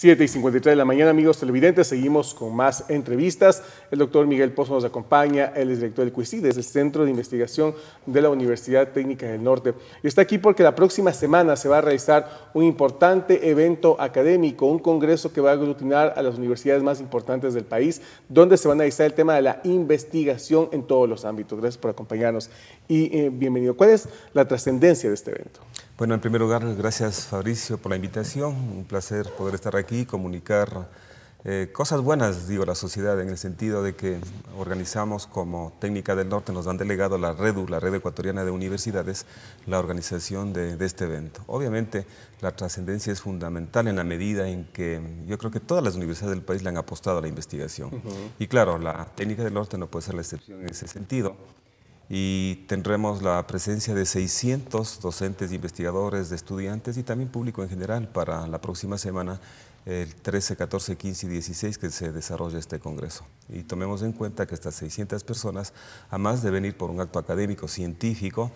7 y 53 de la mañana, amigos televidentes, seguimos con más entrevistas. El doctor Miguel Pozo nos acompaña, él es director del CUICI, desde el Centro de Investigación de la Universidad Técnica del Norte. Y está aquí porque la próxima semana se va a realizar un importante evento académico, un congreso que va a aglutinar a las universidades más importantes del país, donde se va a analizar el tema de la investigación en todos los ámbitos. Gracias por acompañarnos y eh, bienvenido. ¿Cuál es la trascendencia de este evento? Bueno, en primer lugar, gracias Fabricio por la invitación. Un placer poder estar aquí, comunicar eh, cosas buenas, digo, a la sociedad, en el sentido de que organizamos como Técnica del Norte, nos han delegado la REDU, la Red Ecuatoriana de Universidades, la organización de, este evento. Obviamente, la trascendencia es fundamental en la medida en que yo creo que todas las universidades del país le han apostado a la investigación. Y claro, la Técnica del Norte no puede ser la excepción en ese sentido y tendremos la presencia de 600 docentes, investigadores, de estudiantes y también público en general para la próxima semana, el 13, 14, 15 y 16 que se desarrolla este congreso. Y tomemos en cuenta que estas 600 personas, además de venir por un acto académico, científico,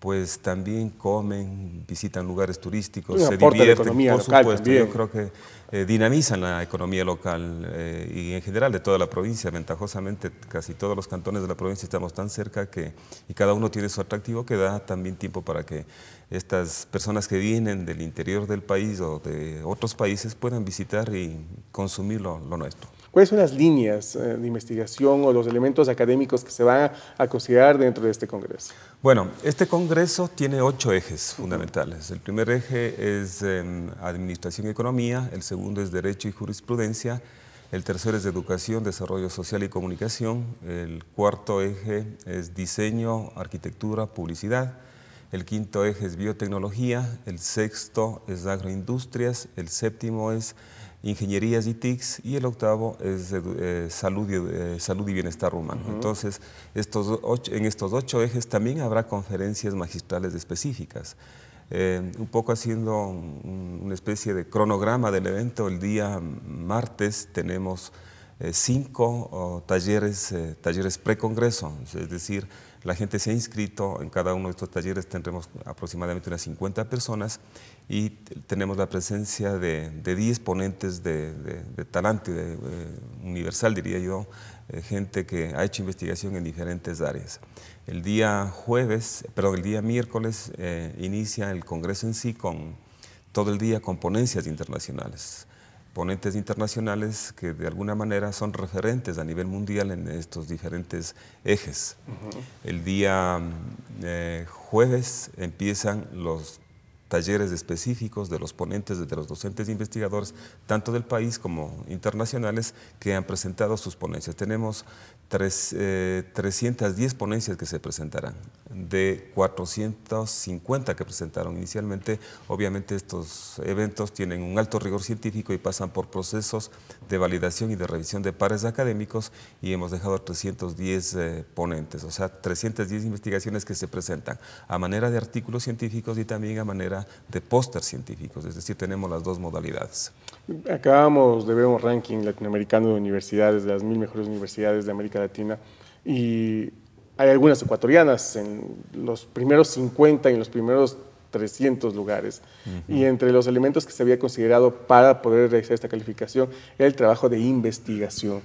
pues también comen, visitan lugares turísticos, se divierten, por supuesto. Yo creo que eh, dinamizan la economía local eh, y en general de toda la provincia. Ventajosamente, casi todos los cantones de la provincia estamos tan cerca que y cada uno tiene su atractivo que da también tiempo para que estas personas que vienen del interior del país o de otros países puedan visitar y consumir lo nuestro. ¿Cuáles son las líneas eh, de investigación o los elementos académicos que se van a considerar dentro de este Congreso? Bueno, este Congreso tiene ocho ejes fundamentales. El primer eje es Administración y Economía, el segundo es Derecho y Jurisprudencia, el tercero es Educación, Desarrollo Social y Comunicación, el cuarto eje es Diseño, Arquitectura, Publicidad, el quinto eje es biotecnología, el sexto es agroindustrias, el séptimo es ingenierías y TICs, y el octavo es eh, salud, eh, salud, y, bienestar humano. Entonces, estos en estos ocho ejes también habrá conferencias magistrales específicas. Eh, un poco haciendo una especie de cronograma del evento, el día martes tenemos eh, cinco talleres, eh, talleres pre-congreso, es decir, la gente se ha inscrito, en cada uno de estos talleres tendremos aproximadamente unas 50 personas y tenemos la presencia de, 10 ponentes de, talante de, eh, universal, diría yo, gente que ha hecho investigación en diferentes áreas. El día jueves, perdón, el día miércoles inicia el congreso en sí con todo el día con ponencias internacionales ponentes internacionales que de alguna manera son referentes a nivel mundial en estos diferentes ejes. El día mm, eh, jueves empiezan los talleres específicos de los ponentes, de los docentes e investigadores, tanto del país como internacionales, que han presentado sus ponencias. Tenemos 310 eh, ponencias que se presentarán, de 450 que presentaron inicialmente. Obviamente estos eventos tienen un alto rigor científico y pasan por procesos de validación y de revisión de pares académicos y hemos dejado 310 eh, ponentes, o sea, 310 investigaciones que se presentan a manera de artículos científicos y también a manera de póster científicos, es decir, tenemos las dos modalidades. Acabamos de ver un ranking latinoamericano de universidades, de las mil mejores universidades de América Latina, y hay algunas ecuatorianas en los primeros 50 y en los primeros 300 lugares. Y entre los elementos que se había considerado para poder realizar esta calificación era el trabajo de investigación.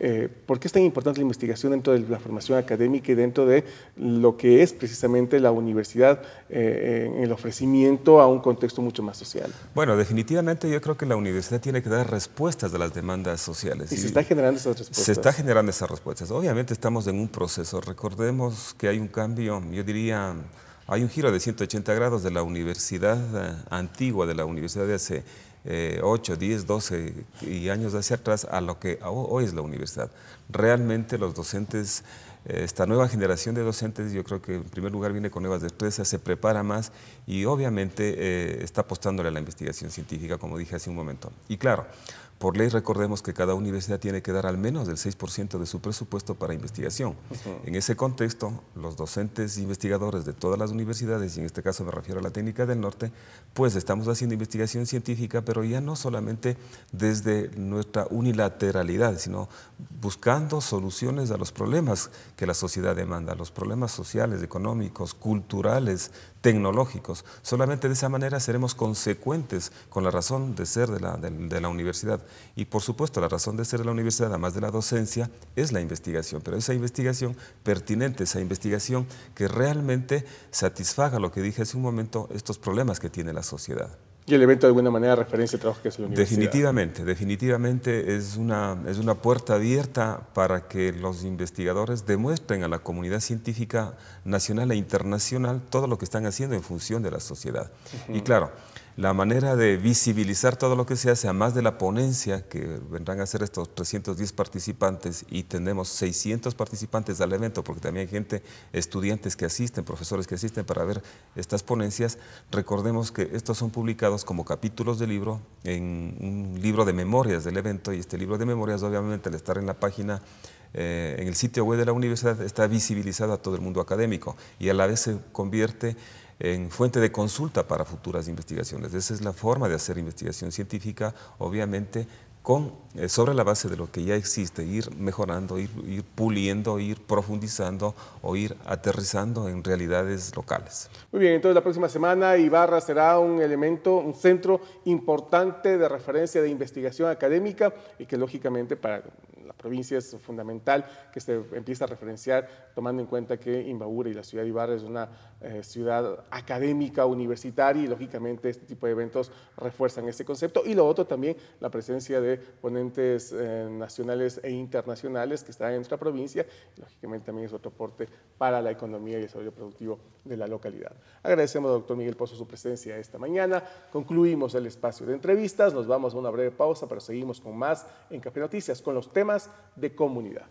Eh, ¿por qué es tan importante la investigación dentro de la formación académica y dentro de lo que es precisamente la universidad eh, en el ofrecimiento a un contexto mucho más social? Bueno, definitivamente yo creo que la universidad tiene que dar respuestas a las demandas sociales. Y, se está generando esas respuestas. Se está generando esas respuestas. Obviamente estamos en un proceso. Recordemos que hay un cambio, yo diría... Hay un giro de 180 grados de la universidad eh, antigua, de la universidad de hace 8, 10, 12 y años hacia atrás a lo que hoy es la universidad. Realmente los docentes eh, esta nueva generación de docentes, yo creo que en primer lugar viene con nuevas destrezas, se prepara más y obviamente eh, está apostándole a la investigación científica, como dije hace un momento. Y claro, por ley recordemos que cada universidad tiene que dar al menos del 6% de su presupuesto para investigación. En ese contexto, los docentes investigadores de todas las universidades, y en este caso me refiero a la técnica del norte, pues estamos haciendo investigación científica, pero ya no solamente desde nuestra unilateralidad, sino buscando soluciones a los problemas que la sociedad demanda, los problemas sociales, económicos, culturales, tecnológicos. Solamente de esa manera seremos consecuentes con la razón de ser de la, universidad. Y por supuesto, la razón de ser de la universidad, además de la docencia, es la investigación, pero esa investigación pertinente, esa investigación que realmente satisfaga lo que dije hace un momento, estos problemas que tiene la sociedad. Y el evento de alguna manera referencia al trabajo que es la universidad. Definitivamente, definitivamente es una, es una puerta abierta para que los investigadores demuestren a la comunidad científica nacional e internacional todo lo que están haciendo en función de la sociedad. Y claro, la manera de visibilizar todo lo que se hace, más de la ponencia que vendrán a hacer estos 310 participantes y tenemos 600 participantes al evento, porque también hay gente, estudiantes que asisten, profesores que asisten para ver estas ponencias, recordemos que estos son publicados como capítulos de libro en un libro de memorias del evento y este libro de memorias obviamente al estar en la página eh, en el sitio web de la universidad está visibilizado a todo el mundo académico y a la vez se convierte en fuente de consulta para futuras investigaciones. Esa es la forma de hacer investigación científica, obviamente con, eh, sobre la base de lo que ya existe, ir mejorando, ir, puliendo, ir profundizando o ir aterrizando en realidades locales. Muy bien, entonces la próxima semana Ibarra será un elemento, un centro importante de referencia de investigación académica y que lógicamente para la provincia es fundamental que se empiece a referenciar, tomando en cuenta que Imbabura y la ciudad de Ibarra es una eh, ciudad académica, universitaria, y lógicamente este tipo de eventos refuerzan este concepto. Y lo otro también, la presencia de ponentes eh, nacionales e internacionales que están en nuestra provincia, lógicamente también es otro aporte para la economía y el desarrollo productivo de la localidad. Agradecemos doctor Miguel Pozo su presencia esta mañana. Concluimos el espacio de entrevistas, nos vamos a una breve pausa, pero seguimos con más en Café Noticias, con los temas de comunidad.